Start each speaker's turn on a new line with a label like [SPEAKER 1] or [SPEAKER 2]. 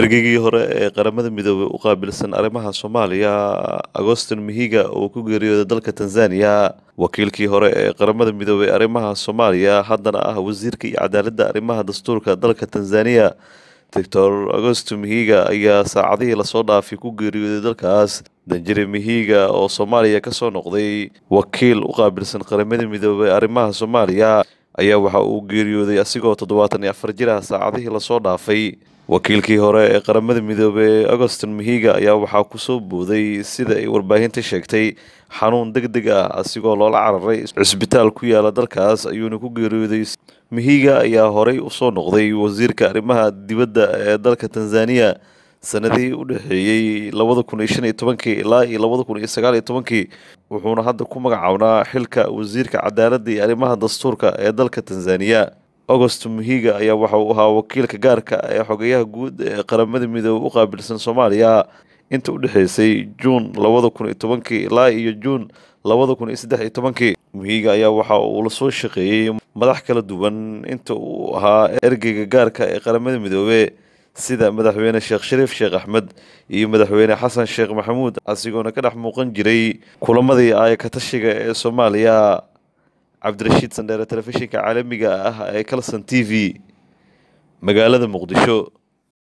[SPEAKER 1] ergeygii hore ee qaramada midoobey u qaabilsan arrimaha soomaaliya agostin mihiga oo ku geeriyooday dalka tanzaniya wakiilkii hore ee qaramada midoobey arrimaha soomaaliya haddana ah wasiirka iyo cadaaladda arrimaha dastuurka dalka tanzaniya doctor agosto mihiga ayaa saacadihii lasoo dhaafay ku geeriyooday dalkaas danjire mihiga oo soomaaliya ka soo noqday wakiil u qaabilsan qaramada midoobey arrimaha soomaaliya ayaa waxa uu geeriyooday asigoo toddobaatan iyo afar jir ah saacadihii lasoo dhaafay wakiilkii hore ee qaramada midoobey ee agoston mihiga ayaa waxaa kusoo booday sida ay warbaahinta sheegtay xanuun deg deg ah asigoo loola cararay cisbitaal ku yaala dalkaas ayuuna ku geeriyooday mihiga ayaa horey usoo noqday wasiirka arrimaha dibadda ee dalka tanzaniya sanadihii u dhexeeyey labada kun iyo shan iyo tobankii ilaa iyo labada kun iyo sagaal iyo tobankii wuxuuna hadda ku magacawnaa xilka wasiirka cadaaladda iyo arrimaha dastuurka ee dalka tanzaniya augost muhiiga ayaa waxa uu ahaa wakiilka gaarka ah ee xogayaha guud ee qaramada midoobe u qaabilsan soomaaliya inta u dhexeysay juun labada kun iyo tobankii ilaa iyo juun labada kun iyo saddex iyo tobankii muhiiga ayaa waxa uu la soo shaqeeyey madax kala duwan inta uu ahaa ergeyga gaarka ah ee qaramada midoobe sida madaxweyne sheekh shariif sheekh axmed iyo madaxweyne xasan sheekh maxamuud asigoona ka dhex muuqan jiray kulamadii aayaka tashiga ee soomaaliya cabdirashiid sandheere telefishinka caalamiga ah ee kalsan t v magaalada muqdisho